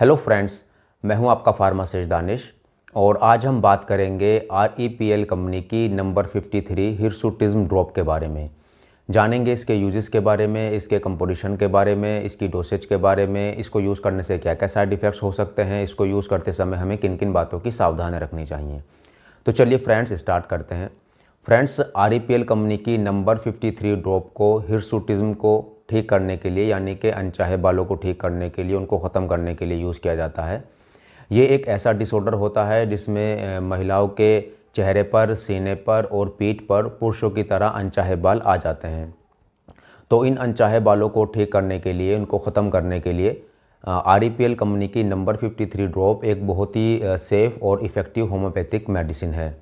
hello friends मैं हूं आपका फार्मासिस्ट दानिश और आज हम बात करेंगे R E P L company की नंबर 53 थ्री हिरसुटिज़्म ड्रॉप के बारे में जानेंगे इसके यूजेस के बारे में इसके कंपोजिशन के बारे में इसकी डोसेज के बारे में इसको यूज़ करने से क्या क्या साइड इफ़ेक्ट्स हो सकते हैं इसको यूज़ करते समय हमें किन किन बातों की सावधानी रखनी चाहिए तो चलिए फ्रेंड्स स्टार्ट करते हैं friends R E P L company की नंबर 53 ड्रॉप को हिरसुटिज़म को ठीक करने के लिए यानी कि अनचाहे बालों को ठीक करने के लिए उनको ख़त्म करने के लिए यूज़ किया जाता है ये एक ऐसा डिसऑर्डर होता है जिसमें महिलाओं के चेहरे पर सीने पर और पीठ पर पुरुषों की तरह अनचाहे बाल आ जाते हैं तो इन अनचाहे बालों को ठीक करने के लिए उनको ख़त्म करने के लिए आर कंपनी e की नंबर 53 ड्रॉप एक बहुत ही सेफ़ और इफ़ेक्टिव होम्योपैथिक मेडिसिन है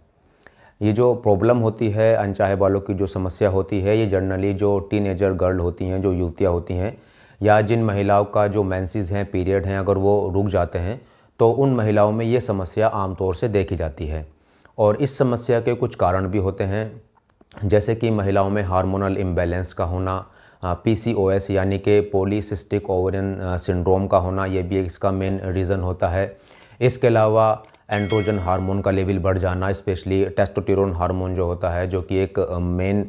ये जो प्रॉब्लम होती है अनचाहे बालों की जो समस्या होती है ये जनरली जो टीनेजर गर्ल होती हैं जो युवतियाँ होती हैं या जिन महिलाओं का जो मैंसिस हैं पीरियड हैं अगर वो रुक जाते हैं तो उन महिलाओं में ये समस्या आमतौर से देखी जाती है और इस समस्या के कुछ कारण भी होते हैं जैसे कि महिलाओं में हार्मोनल इम्बेलेंस का होना पीसीओएस यानी कि पोलीसिस्टिक ओवरियन सिंड्रोम का होना ये भी इसका मेन रीज़न होता है इसके अलावा एंड्रोजन हार्मोन का लेवल बढ़ जाना स्पेशली टेस्टोटेरोन हार्मोन जो होता है जो कि एक मेन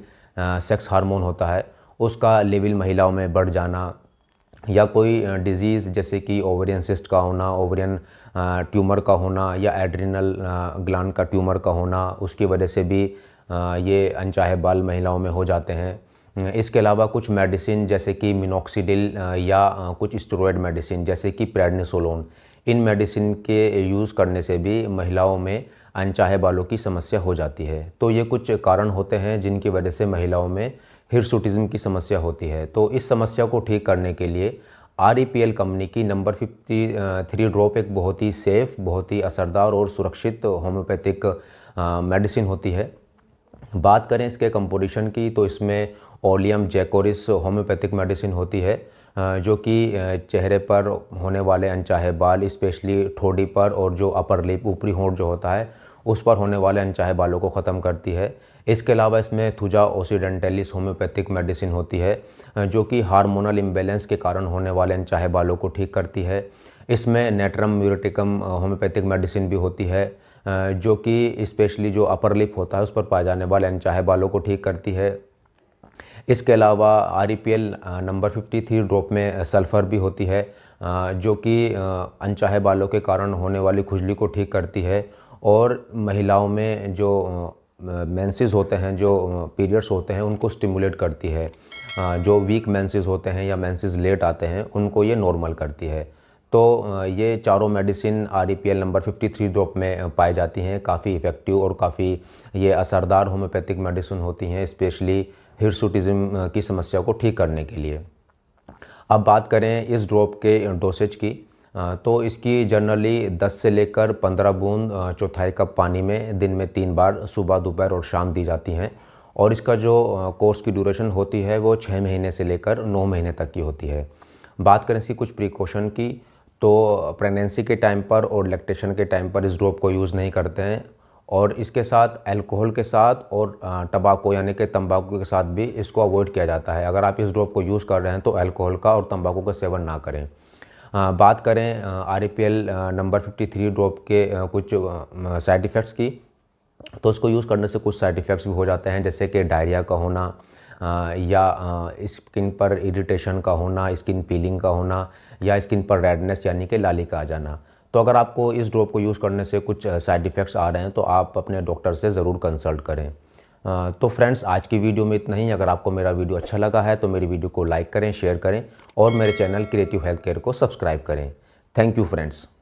सेक्स हार्मोन होता है उसका लेवल महिलाओं में बढ़ जाना या कोई डिजीज़ जैसे कि ओवरियन सिस्ट का होना ओवरियन ट्यूमर का होना या एड्रिनल ग्लान का ट्यूमर का होना उसकी वजह से भी ये अनचाहे बाल महिलाओं में हो जाते हैं इसके अलावा कुछ मेडिसिन जैसे कि मिनोक्सीडिल या कुछ स्टोरॉयड मेडिसिन जैसे कि प्रेडनिसोलोन इन मेडिसिन के यूज़ करने से भी महिलाओं में अनचाहे बालों की समस्या हो जाती है तो ये कुछ कारण होते हैं जिनकी वजह से महिलाओं में हिरसुटिज़म की समस्या होती है तो इस समस्या को ठीक करने के लिए R E P L company की नंबर फिफ्टी थ्री ड्रॉप एक बहुत ही सेफ़ बहुत ही असरदार और सुरक्षित होम्योपैथिक मेडिसिन होती है बात करें इसके कंपोजिशन की तो इसमें ओलियम जैकोरिस होम्योपैथिक मेडिसिन होती है जो कि चेहरे पर होने वाले अनचाहे बाल स्पेशली ठोडी पर और जो अपर लिप ऊपरी होंठ जो होता है उस पर होने वाले अनचाहे बालों को ख़त्म करती है इसके अलावा इसमें थुजा ओसीडेंटेलिस होम्योपैथिक मेडिसिन होती है जो कि हार्मोनल इम्बेलेंस के कारण होने वाले अनचाहे बालों को ठीक करती है इसमें नेट्रम म्यूरेटिकम होम्योपैथिक मेडिसिन भी होती है जो कि स्पेशली जो अपर लिप होता है उस पर पाए जाने वाले अनचाहे बालों को ठीक करती है इसके अलावा आर नंबर 53 ड्रॉप में सल्फ़र भी होती है जो कि अनचाहे बालों के कारण होने वाली खुजली को ठीक करती है और महिलाओं में जो मेंसेस होते हैं जो पीरियड्स होते हैं उनको स्टिमुलेट करती है जो वीक मेंसेस होते हैं या मेंसेस लेट आते हैं उनको ये नॉर्मल करती है तो ये चारों मेडिसिन आर नंबर 53 ड्रॉप में पाई जाती हैं काफ़ी इफ़ेक्टिव और काफ़ी ये असरदार होम्योपैथिक मेडिसिन होती हैं स्पेशली हिरसुटिज्म uh, की समस्या को ठीक करने के लिए अब बात करें इस ड्रॉप के डोसेज uh, की uh, तो इसकी जनरली 10 से लेकर 15 बूंद चौथाई कप पानी में दिन में तीन बार सुबह दोपहर और शाम दी जाती हैं और इसका जो कोर्स की ड्यूरेशन होती है वो छः महीने से लेकर नौ महीने तक की होती है बात करें इसकी कुछ प्रिकॉशन की तो प्रेगनेंसी के टाइम पर और लैक्टेशन के टाइम पर इस ड्रॉप को यूज़ नहीं करते हैं और इसके साथ अल्कोहल के साथ और टबाको यानी कि तंबाकू के साथ भी इसको अवॉइड किया जाता है अगर आप इस ड्रॉप को यूज़ कर रहे हैं तो अल्कोहल का और तंबाकू का सेवन ना करें बात करें आर नंबर 53 ड्रॉप के कुछ साइड इफ़ेक्ट्स की तो इसको यूज़ करने से कुछ साइड इफ़ेक्ट्स भी हो जाते हैं जैसे कि डायरिया का होना या स्किन पर इरीटेशन का होना स्किन पीलिंग का होना या स्किन पर रेडनेस यानी कि लाली का आ जाना तो अगर आपको इस ड्रॉप को यूज़ करने से कुछ साइड इफ़ेक्ट्स आ रहे हैं तो आप अपने डॉक्टर से ज़रूर कंसल्ट करें तो फ्रेंड्स आज की वीडियो में इतना ही अगर आपको मेरा वीडियो अच्छा लगा है तो मेरी वीडियो को लाइक करें शेयर करें और मेरे चैनल क्रिएटिव हेल्थ केयर को सब्सक्राइब करें थैंक यू फ्रेंड्स